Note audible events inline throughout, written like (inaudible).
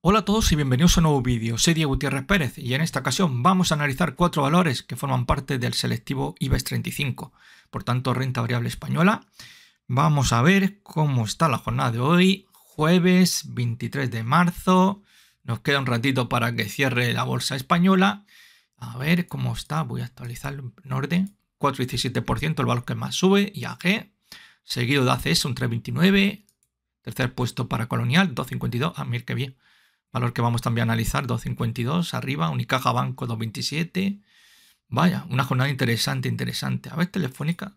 Hola a todos y bienvenidos a un nuevo vídeo. Soy Diego Gutiérrez Pérez y en esta ocasión vamos a analizar cuatro valores que forman parte del selectivo IBEX 35, por tanto renta variable española. Vamos a ver cómo está la jornada de hoy, jueves 23 de marzo. Nos queda un ratito para que cierre la bolsa española. A ver cómo está, voy a actualizar en orden. 4,17% el valor que más sube, y AG. Seguido de ACS, un 3,29%. Tercer puesto para Colonial, 2,52%. Ah, mira qué bien valor que vamos también a analizar, 2.52, arriba, Unicaja Banco 2.27. Vaya, una jornada interesante, interesante. A ver, Telefónica,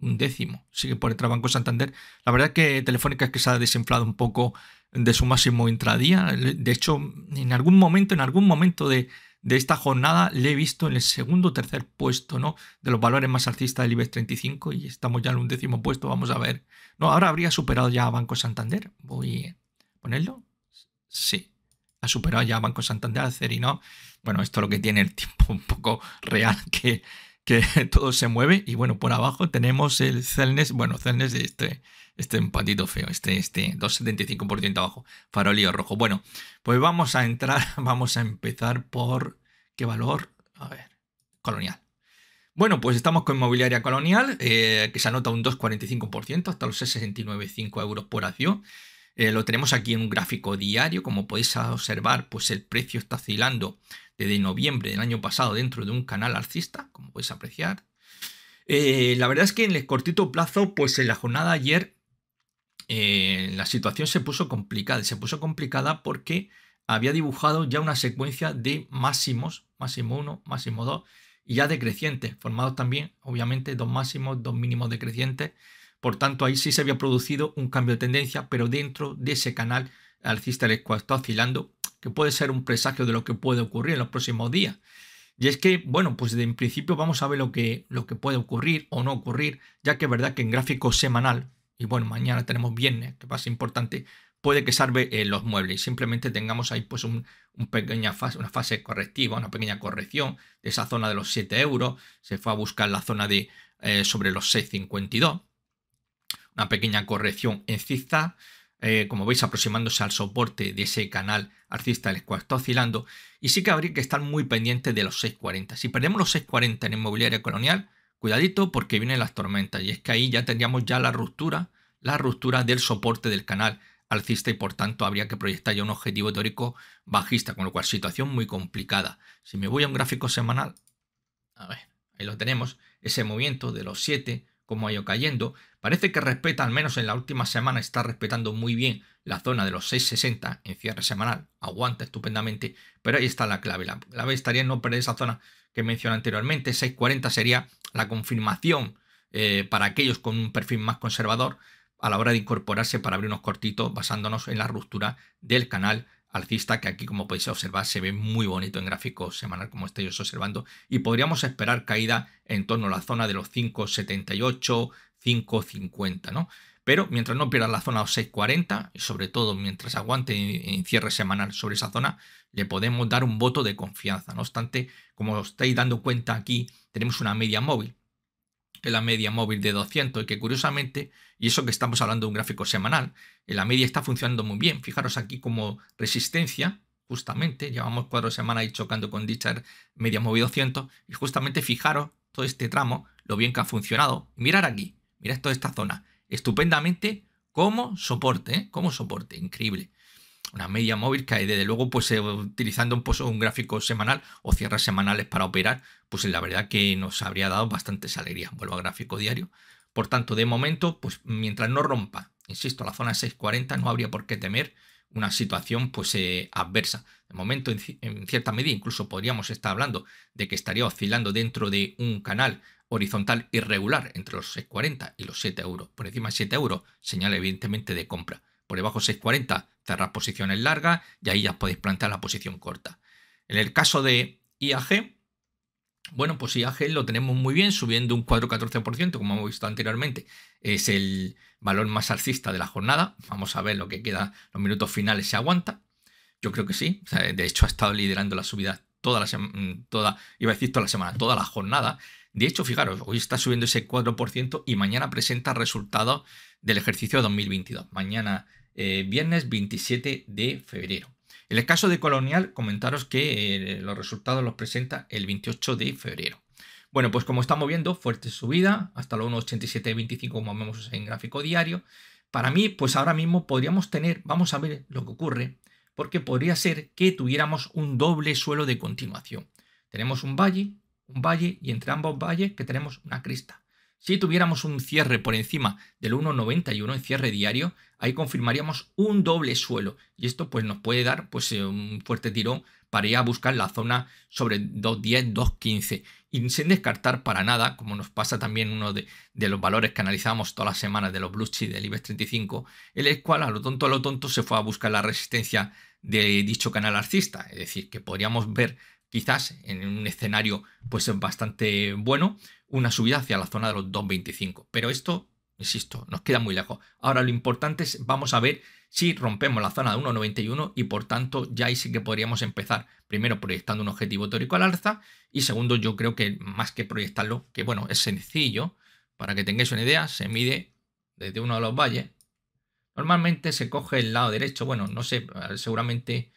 un décimo, sigue por detrás Banco Santander. La verdad es que Telefónica es que se ha desinflado un poco de su máximo intradía. De hecho, en algún momento, en algún momento de, esta jornada le he visto en el segundo o tercer puesto, ¿no? De los valores más alcistas del IBEX 35 y estamos ya en un décimo puesto, vamos a ver. No, ahora habría superado ya Banco Santander. Voy a ponerlo. Sí ha superado ya Banco Santander, y no. Bueno, esto es lo que tiene el tiempo un poco real (laughs) que, que todo se mueve. Y bueno, por abajo tenemos el Celnes, bueno, Celnes de este, este empatito feo, este, este 2,75% abajo, farolío rojo. Bueno, pues vamos a entrar, (laughs) vamos a empezar por qué valor, a ver, colonial. Bueno, pues estamos con Inmobiliaria Colonial, eh, que se anota un 2,45% hasta los 69,5 euros por acción. Eh, lo tenemos aquí en un gráfico diario, como podéis observar, pues el precio está oscilando desde noviembre del año pasado dentro de un canal alcista, como podéis apreciar. Eh, la verdad es que en el cortito plazo, pues en la jornada ayer, eh, la situación se puso complicada, se puso complicada porque había dibujado ya una secuencia de máximos, máximo 1, máximo 2, y ya decrecientes, formados también, obviamente, dos máximos, dos mínimos decrecientes, por tanto, ahí sí se había producido un cambio de tendencia, pero dentro de ese canal alcista el cual está oscilando, que puede ser un presagio de lo que puede ocurrir en los próximos días. Y es que, bueno, pues en principio vamos a ver lo que, lo que puede ocurrir o no ocurrir, ya que es verdad que en gráfico semanal, y bueno, mañana tenemos viernes, que pasa importante, puede que salve eh, los muebles simplemente tengamos ahí pues una pequeña fase, una fase correctiva, una pequeña corrección de esa zona de los 7 euros, se fue a buscar la zona de eh, sobre los 6,52 una pequeña corrección en cista, eh, como veis aproximándose al soporte de ese canal alcista el cual está oscilando, y sí que habría que estar muy pendiente de los 640. Si perdemos los 640 en inmobiliaria colonial, cuidadito porque vienen las tormentas, y es que ahí ya tendríamos ya la ruptura, la ruptura del soporte del canal alcista y por tanto habría que proyectar ya un objetivo teórico bajista, con lo cual situación muy complicada. Si me voy a un gráfico semanal, a ver, ahí lo tenemos, ese movimiento de los 7, como ha ido cayendo. Parece que respeta, al menos en la última semana, está respetando muy bien la zona de los 660 en cierre semanal. Aguanta estupendamente, pero ahí está la clave. La clave estaría en no perder esa zona que mencioné anteriormente. 640 sería la confirmación eh, para aquellos con un perfil más conservador a la hora de incorporarse para abrir unos cortitos basándonos en la ruptura del canal alcista que aquí como podéis observar se ve muy bonito en gráfico semanal como estáis observando y podríamos esperar caída en torno a la zona de los 5,78 5.50, ¿no? Pero mientras no pierda la zona 6.40 y sobre todo mientras aguante en cierre semanal sobre esa zona, le podemos dar un voto de confianza. No obstante, como os estáis dando cuenta aquí, tenemos una media móvil, que es la media móvil de 200 y que curiosamente, y eso que estamos hablando de un gráfico semanal, la media está funcionando muy bien. Fijaros aquí como resistencia, justamente, llevamos cuatro semanas ahí chocando con dicha media móvil 200 y justamente fijaros todo este tramo, lo bien que ha funcionado. Mirar aquí, Mirad toda esta zona. Estupendamente como soporte, ¿eh? como soporte, increíble. Una media móvil que desde luego, pues eh, utilizando un, un gráfico semanal o cierres semanales para operar, pues la verdad que nos habría dado bastantes alegrías. Vuelvo a gráfico diario. Por tanto, de momento, pues mientras no rompa, insisto, la zona 640 no habría por qué temer una situación pues eh, adversa. De momento, en, cierta medida, incluso podríamos estar hablando de que estaría oscilando dentro de un canal horizontal irregular entre los 6,40 y los 7 euros. Por encima de 7 euros, señal evidentemente de compra. Por debajo de 6,40, cerrar posiciones largas y ahí ya podéis plantear la posición corta. En el caso de IAG, bueno, pues IAG lo tenemos muy bien, subiendo un 4,14%, como hemos visto anteriormente. Es el valor más alcista de la jornada. Vamos a ver lo que queda, los minutos finales se aguanta. Yo creo que sí. de hecho, ha estado liderando la subida toda la iba a decir toda la semana, toda la jornada. De hecho, fijaros, hoy está subiendo ese 4% y mañana presenta resultados del ejercicio 2022. Mañana eh, viernes 27 de febrero. En el caso de Colonial, comentaros que eh, los resultados los presenta el 28 de febrero. Bueno, pues como estamos viendo, fuerte subida, hasta los 1,8725 como vemos en gráfico diario. Para mí, pues ahora mismo podríamos tener, vamos a ver lo que ocurre, porque podría ser que tuviéramos un doble suelo de continuación. Tenemos un valle, un valle y entre ambos valles que tenemos una crista. Si tuviéramos un cierre por encima del 1,91 en cierre diario, ahí confirmaríamos un doble suelo y esto pues nos puede dar pues eh, un fuerte tirón para ir a buscar la zona sobre 2.10, 2.15 y sin descartar para nada, como nos pasa también uno de, los valores que analizamos todas las semanas de los blue chips del IBEX 35, el cual a lo tonto a lo tonto se fue a buscar la resistencia de dicho canal arcista. es decir, que podríamos ver quizás en un escenario pues bastante bueno, una subida hacia la zona de los 2.25. Pero esto, insisto, nos queda muy lejos. Ahora lo importante es, vamos a ver si rompemos la zona de 1.91 y por tanto ya ahí sí que podríamos empezar primero proyectando un objetivo teórico al alza y segundo yo creo que más que proyectarlo, que bueno, es sencillo, para que tengáis una idea, se mide desde uno de los valles. Normalmente se coge el lado derecho, bueno, no sé, seguramente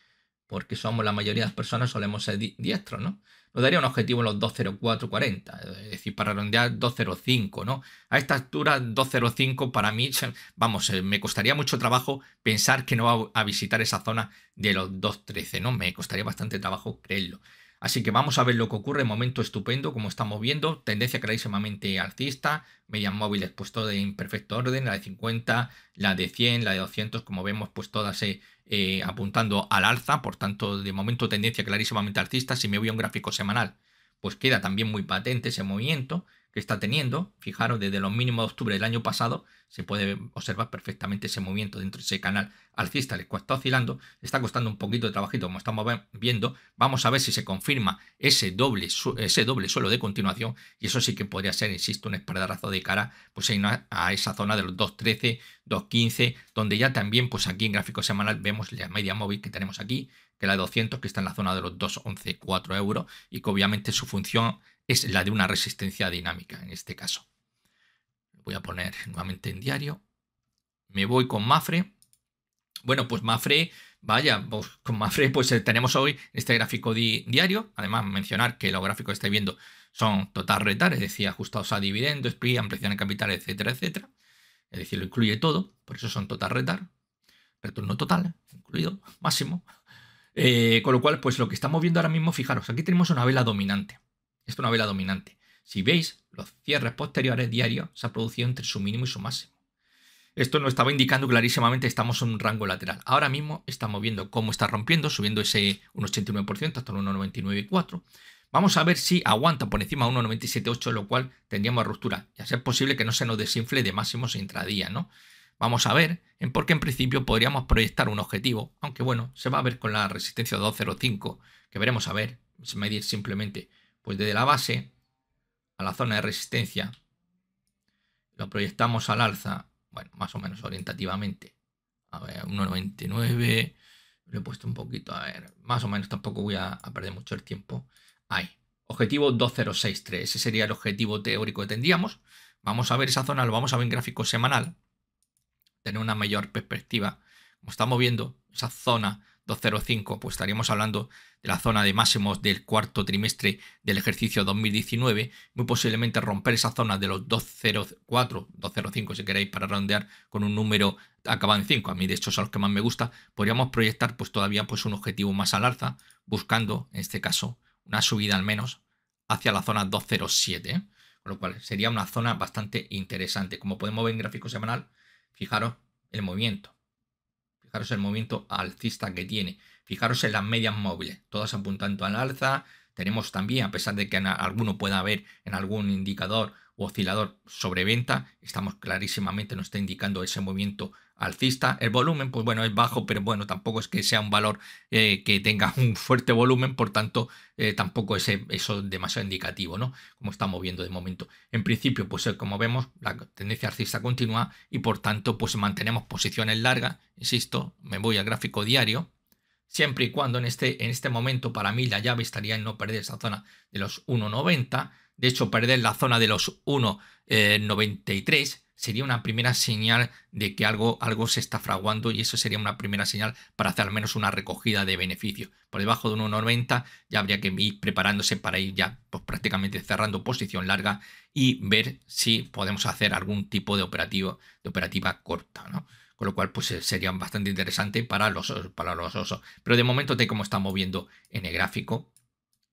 porque somos la mayoría de las personas solemos ser diestros, ¿no? Nos daría un objetivo en los 20440, es decir, para rondear 205, ¿no? A esta altura 205 para mí, vamos, me costaría mucho trabajo pensar que no va a visitar esa zona de los 213, ¿no? Me costaría bastante trabajo creerlo. Así que vamos a ver lo que ocurre, momento estupendo, como estamos viendo, tendencia clarísimamente alcista, medias móviles pues de en perfecto orden, la de 50, la de 100, la de 200, como vemos pues todas se eh, apuntando al alza, por tanto, de momento tendencia clarísimamente alcista. Si me voy a un gráfico semanal, pues queda también muy patente ese movimiento está teniendo. Fijaros, desde los mínimos de octubre del año pasado se puede observar perfectamente ese movimiento dentro de ese canal alcista, el cual está oscilando. Está costando un poquito de trabajito, como estamos viendo. Vamos a ver si se confirma ese doble, ese doble suelo de continuación. Y eso sí que podría ser, insisto, un espaldarazo de cara pues, a esa zona de los 2.13, 2.15, donde ya también, pues aquí en gráfico semanal, vemos la media móvil que tenemos aquí, que la de 200, que está en la zona de los 2.11, 4 euros, y que obviamente su función es la de una resistencia dinámica en este caso. Voy a poner nuevamente en diario. Me voy con Mafre. Bueno, pues Mafre, vaya, pues con Mafre pues eh, tenemos hoy este gráfico diario. Además, mencionar que los gráficos que estáis viendo son total retar, es decir, ajustados a dividendos, PRI, ampliación de capital, etcétera, etcétera. Es decir, lo incluye todo, por eso son total retar, retorno total, incluido, máximo. Eh, con lo cual, pues lo que estamos viendo ahora mismo, fijaros, aquí tenemos una vela dominante una vela dominante. Si veis, los cierres posteriores diarios se han producido entre su mínimo y su máximo. Esto nos estaba indicando clarísimamente que estamos en un rango lateral. Ahora mismo estamos viendo cómo está rompiendo, subiendo ese 1,89% hasta el 1,994. Vamos a ver si aguanta por encima de 1,978, lo cual tendríamos ruptura. Ya sea posible que no se nos desinfle de máximos intradía, ¿no? Vamos a ver, en por qué en principio podríamos proyectar un objetivo, aunque bueno, se va a ver con la resistencia 205, que veremos a ver, medir simplemente pues desde la base a la zona de resistencia, lo proyectamos al alza, bueno, más o menos orientativamente. A ver, 1,99, le he puesto un poquito, a ver, más o menos, tampoco voy a, a perder mucho el tiempo. Ahí, objetivo 2063, ese sería el objetivo teórico que tendríamos. Vamos a ver esa zona, lo vamos a ver en gráfico semanal, tener una mayor perspectiva. Como estamos viendo, esa zona 205, pues estaríamos hablando de la zona de máximos del cuarto trimestre del ejercicio 2019, muy posiblemente romper esa zona de los 204, 205 si queréis para rondear con un número acabado en 5, a mí de hecho son los que más me gusta, podríamos proyectar pues todavía pues un objetivo más al alza, buscando en este caso una subida al menos hacia la zona 207, ¿eh? con lo cual sería una zona bastante interesante. Como podemos ver en gráfico semanal, fijaros el movimiento el movimiento alcista que tiene. Fijaros en las medias móviles, todas apuntando al alza. Tenemos también, a pesar de que alguno pueda haber en algún indicador o oscilador sobreventa, estamos clarísimamente, nos está indicando ese movimiento alcista. El volumen, pues bueno, es bajo, pero bueno, tampoco es que sea un valor eh, que tenga (laughs) un fuerte volumen, por tanto, eh, tampoco es eh, eso demasiado indicativo, ¿no? Como estamos viendo de momento. En principio, pues como vemos, la tendencia alcista continúa y por tanto, pues mantenemos posiciones largas. Insisto, me voy al gráfico diario. Siempre y cuando en este, en este momento para mí la llave estaría en no perder esa zona de los 1,90. De hecho, perder la zona de los 1,93 sería una primera señal de que algo, algo se está fraguando y eso sería una primera señal para hacer al menos una recogida de beneficios. Por debajo de 1,90 ya habría que ir preparándose para ir ya pues, prácticamente cerrando posición larga y ver si podemos hacer algún tipo de, operativo, de operativa corta. ¿no? con lo cual pues sería bastante interesante para los, para los osos. Pero de momento, de cómo está moviendo en el gráfico,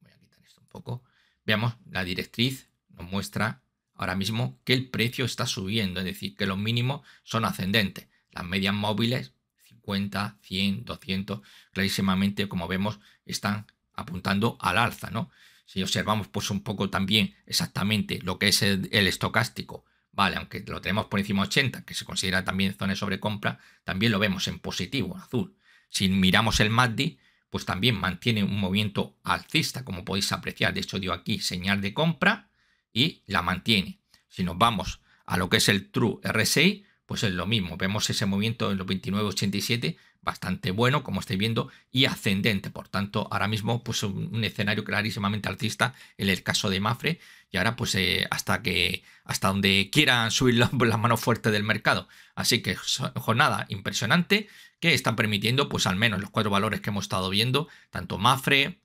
voy a quitar esto un poco, veamos la directriz, nos muestra ahora mismo que el precio está subiendo, es decir, que los mínimos son ascendentes. Las medias móviles, 50, 100, 200, clarísimamente, como vemos, están apuntando al alza, ¿no? Si observamos pues un poco también exactamente lo que es el, estocástico, vale, aunque lo tenemos por encima de 80, que se considera también zona de sobrecompra, también lo vemos en positivo, en azul. Si miramos el MACD, pues también mantiene un movimiento alcista, como podéis apreciar. De hecho, dio aquí señal de compra, y la mantiene. Si nos vamos a lo que es el True RSI, pues es lo mismo. Vemos ese movimiento en los 29.87 bastante bueno, como estáis viendo, y ascendente. Por tanto, ahora mismo pues un, escenario clarísimamente artista en el caso de Mafre. Y ahora pues eh, hasta que hasta donde quieran subir las, mano manos fuertes del mercado. Así que jornada impresionante que están permitiendo pues al menos los cuatro valores que hemos estado viendo, tanto Mafre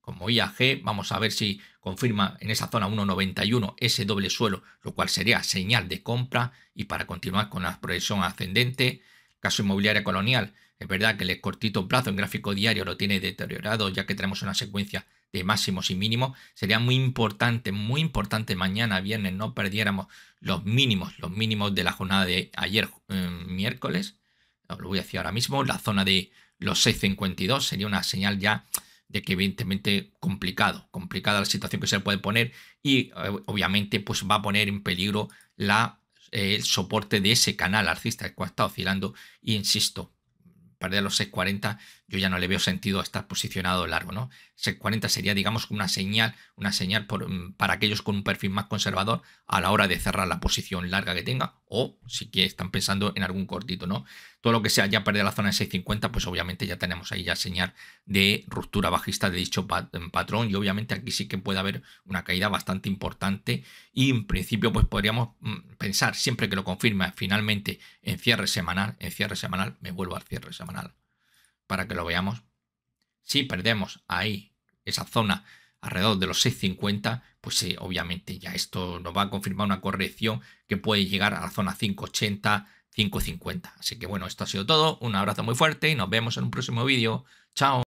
como IAG. Vamos a ver si confirma en esa zona 1.91 ese doble suelo, lo cual sería señal de compra y para continuar con la proyección ascendente. Caso inmobiliaria colonial, es verdad que el cortito plazo en gráfico diario lo tiene deteriorado ya que tenemos una secuencia de máximos y mínimos. Sería muy importante, muy importante mañana viernes no perdiéramos los mínimos, los mínimos de la jornada de ayer eh, miércoles. Lo voy a decir ahora mismo, la zona de los 6.52 sería una señal ya de que evidentemente complicado, complicada la situación que se le puede poner y eh, obviamente pues va a poner en peligro la, eh, el soporte de ese canal artista que está oscilando y insisto, perder los 640 yo ya no le veo sentido a estar posicionado largo, ¿no? 6.40 sería, digamos, una señal, una señal mm, para aquellos con un perfil más conservador a la hora de cerrar la posición larga que tenga o si que están pensando en algún cortito, ¿no? Todo lo que sea ya perder la zona de 650, pues obviamente ya tenemos ahí ya señal de ruptura bajista de dicho mm, patrón y obviamente aquí sí que puede haber una caída bastante importante y en principio pues podríamos mm, pensar siempre que lo confirme finalmente en cierre semanal, en cierre semanal, me vuelvo al cierre semanal para que lo veamos. Si perdemos ahí esa zona alrededor de los 6.50, pues obviamente ya esto nos va a confirmar una corrección que puede llegar a la zona 5.80, 5.50. Así que bueno, esto ha sido todo. Un abrazo muy fuerte y nos vemos en un próximo vídeo. Chao.